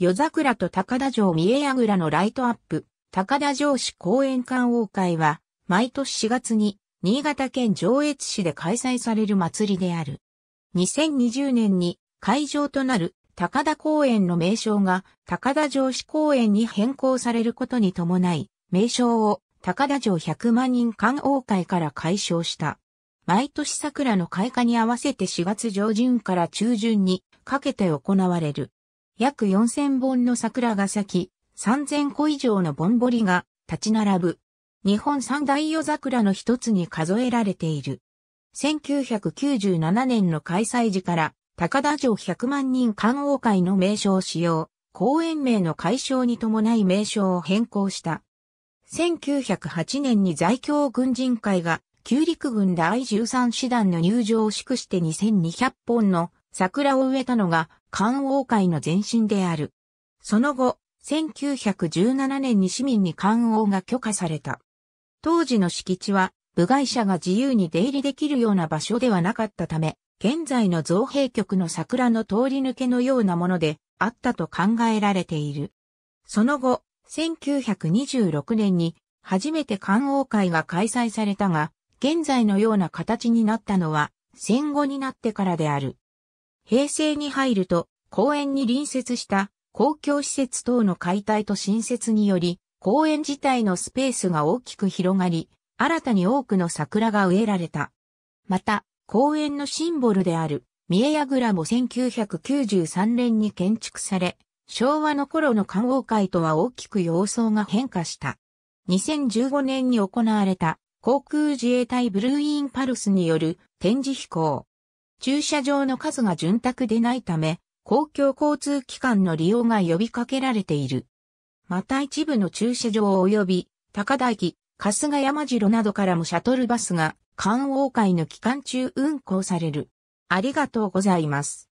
夜桜と高田城三重櫓のライトアップ、高田城市公園観王会は、毎年4月に、新潟県上越市で開催される祭りである。2020年に会場となる高田公園の名称が高田城市公園に変更されることに伴い、名称を高田城100万人観王会から解消した。毎年桜の開花に合わせて4月上旬から中旬にかけて行われる。約4000本の桜が咲き、3000個以上のぼんぼりが立ち並ぶ。日本三大夜桜の一つに数えられている。1997年の開催時から、高田城100万人観王会の名称を使用、公園名の解消に伴い名称を変更した。1908年に在京軍人会が、旧陸軍第13師団の入場を祝して2200本の桜を植えたのが、官王会の前身である。その後、1917年に市民に官王が許可された。当時の敷地は、部外者が自由に出入りできるような場所ではなかったため、現在の造幣局の桜の通り抜けのようなものであったと考えられている。その後、1926年に初めて官王会が開催されたが、現在のような形になったのは戦後になってからである。平成に入ると、公園に隣接した公共施設等の解体と新設により、公園自体のスペースが大きく広がり、新たに多くの桜が植えられた。また、公園のシンボルである、三重櫓も1993年に建築され、昭和の頃の観光会とは大きく様相が変化した。2015年に行われた航空自衛隊ブルーインパルスによる展示飛行。駐車場の数が潤沢でないため、公共交通機関の利用が呼びかけられている。また一部の駐車場及び、高台駅、春日山城などからもシャトルバスが、関王会の期間中運行される。ありがとうございます。